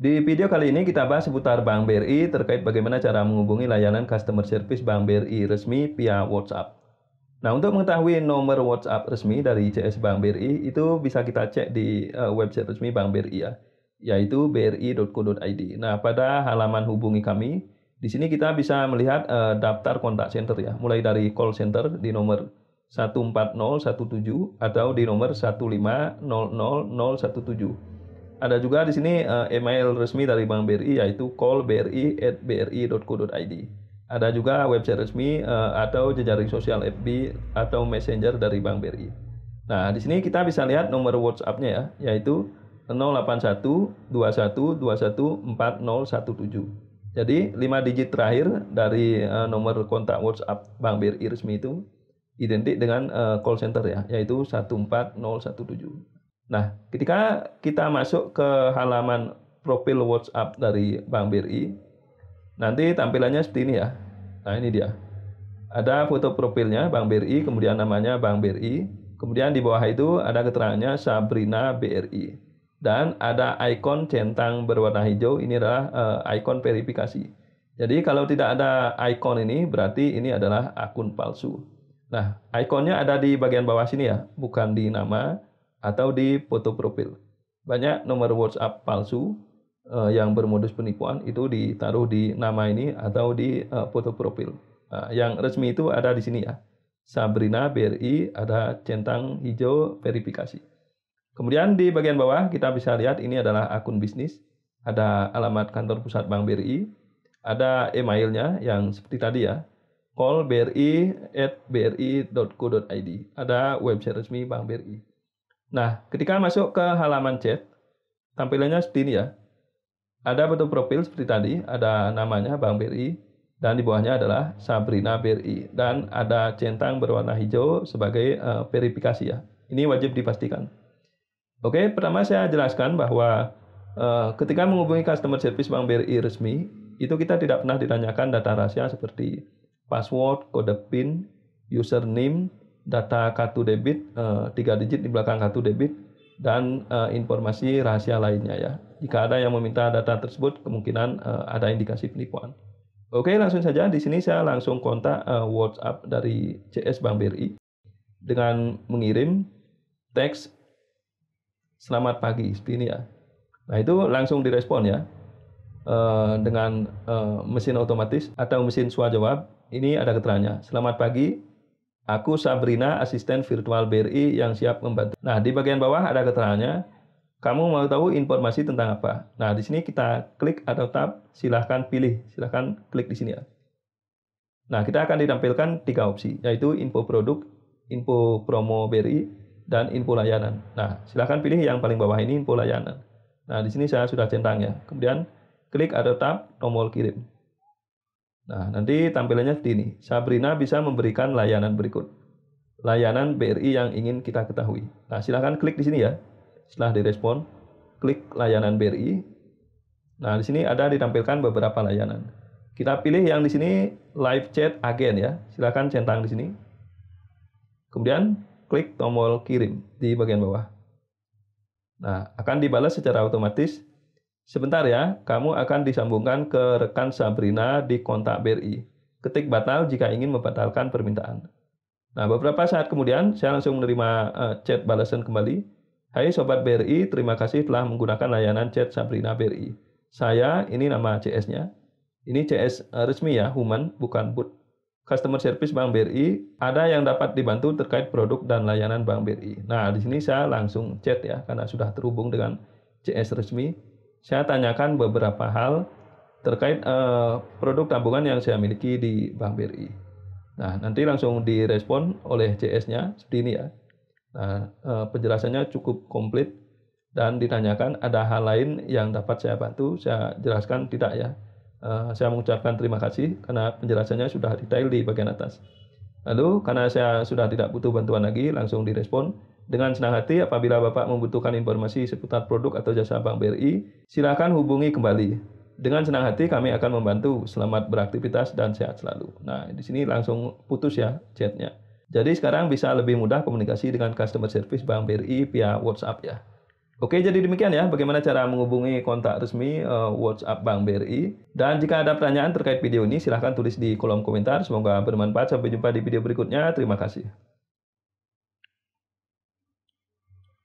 Di video kali ini kita bahas seputar Bank BRI terkait bagaimana cara menghubungi layanan customer service Bank BRI resmi via WhatsApp. Nah, untuk mengetahui nomor WhatsApp resmi dari CS Bank BRI itu bisa kita cek di uh, website resmi Bank BRI ya, yaitu bri.co.id. Nah, pada halaman hubungi kami, di sini kita bisa melihat uh, daftar kontak center ya, mulai dari call center di nomor 14017 atau di nomor 1500017 ada juga di sini uh, email resmi dari Bank BRI yaitu callbri@bri.co.id. Ada juga website resmi uh, atau jejaring sosial FB atau Messenger dari Bank BRI. Nah, di sini kita bisa lihat nomor WhatsApp-nya ya, yaitu 081 Jadi, 5 digit terakhir dari uh, nomor kontak WhatsApp Bank BRI resmi itu identik dengan uh, call center ya, yaitu 14017. Nah, ketika kita masuk ke halaman profil WhatsApp dari Bank BRI, nanti tampilannya seperti ini ya. Nah, ini dia. Ada foto profilnya Bank BRI, kemudian namanya Bank BRI, kemudian di bawah itu ada keterangannya Sabrina BRI. Dan ada ikon centang berwarna hijau, ini adalah uh, ikon verifikasi. Jadi kalau tidak ada ikon ini, berarti ini adalah akun palsu. Nah, ikonnya ada di bagian bawah sini ya, bukan di nama atau di foto profil. Banyak nomor WhatsApp palsu uh, yang bermodus penipuan itu ditaruh di nama ini atau di uh, foto profil. Uh, yang resmi itu ada di sini ya. Sabrina BRI ada centang hijau verifikasi. Kemudian di bagian bawah kita bisa lihat ini adalah akun bisnis. Ada alamat kantor pusat Bank BRI, ada emailnya yang seperti tadi ya, call bri at bri.co.id. Ada website resmi Bank BRI. Nah, ketika masuk ke halaman chat, tampilannya seperti ini ya. Ada foto profil seperti tadi, ada namanya Bang BRI, dan di bawahnya adalah Sabrina BRI, dan ada centang berwarna hijau sebagai uh, verifikasi ya. Ini wajib dipastikan. Oke, pertama saya jelaskan bahwa uh, ketika menghubungi customer service Bank BRI resmi, itu kita tidak pernah ditanyakan data rahasia seperti password, kode PIN, username, data kartu debit, eh, tiga digit di belakang kartu debit, dan eh, informasi rahasia lainnya ya. Jika ada yang meminta data tersebut, kemungkinan eh, ada indikasi penipuan. Oke, langsung saja. Di sini saya langsung kontak WhatsApp dari CS Bank BRI dengan mengirim teks selamat pagi seperti ini ya. Nah itu langsung direspon ya dengan mesin otomatis atau mesin suara jawab. Ini ada keterangannya. Selamat pagi, Aku Sabrina, asisten virtual BRI yang siap membantu. Nah, di bagian bawah ada keterangannya. Kamu mau tahu informasi tentang apa? Nah, di sini kita klik atau tab, silahkan pilih. Silahkan klik di sini ya. Nah, kita akan ditampilkan tiga opsi, yaitu info produk, info promo BRI, dan info layanan. Nah, silahkan pilih yang paling bawah ini info layanan. Nah, di sini saya sudah centang ya. Kemudian klik atau tab tombol kirim. Nah, nanti tampilannya seperti ini. Sabrina bisa memberikan layanan berikut. Layanan BRI yang ingin kita ketahui. Nah, silahkan klik di sini ya. Setelah direspon, klik layanan BRI. Nah, di sini ada ditampilkan beberapa layanan. Kita pilih yang di sini live chat agen ya. Silahkan centang di sini. Kemudian klik tombol kirim di bagian bawah. Nah, akan dibalas secara otomatis Sebentar ya, kamu akan disambungkan ke rekan Sabrina di kontak BRI. Ketik batal jika ingin membatalkan permintaan. Nah, beberapa saat kemudian saya langsung menerima uh, chat balasan kembali. Hai sobat BRI, terima kasih telah menggunakan layanan chat Sabrina BRI. Saya ini nama CS-nya. Ini CS uh, eh, resmi ya, human bukan bot. Customer service Bank BRI ada yang dapat dibantu terkait produk dan layanan Bank BRI. Nah, di sini saya langsung chat ya karena sudah terhubung dengan CS resmi saya tanyakan beberapa hal terkait uh, produk tabungan yang saya miliki di Bank BRI. Nah, nanti langsung direspon oleh CS-nya seperti ini ya. Nah, uh, penjelasannya cukup komplit dan ditanyakan ada hal lain yang dapat saya bantu, saya jelaskan tidak ya. Uh, saya mengucapkan terima kasih karena penjelasannya sudah detail di bagian atas. Lalu karena saya sudah tidak butuh bantuan lagi, langsung direspon dengan senang hati apabila Bapak membutuhkan informasi seputar produk atau jasa Bank BRI, silakan hubungi kembali. Dengan senang hati kami akan membantu. Selamat beraktivitas dan sehat selalu. Nah, di sini langsung putus ya chatnya. Jadi sekarang bisa lebih mudah komunikasi dengan customer service Bank BRI via WhatsApp ya. Oke, jadi demikian ya bagaimana cara menghubungi kontak resmi uh, WhatsApp Bank BRI. Dan jika ada pertanyaan terkait video ini, silahkan tulis di kolom komentar. Semoga bermanfaat. Sampai jumpa di video berikutnya. Terima kasih.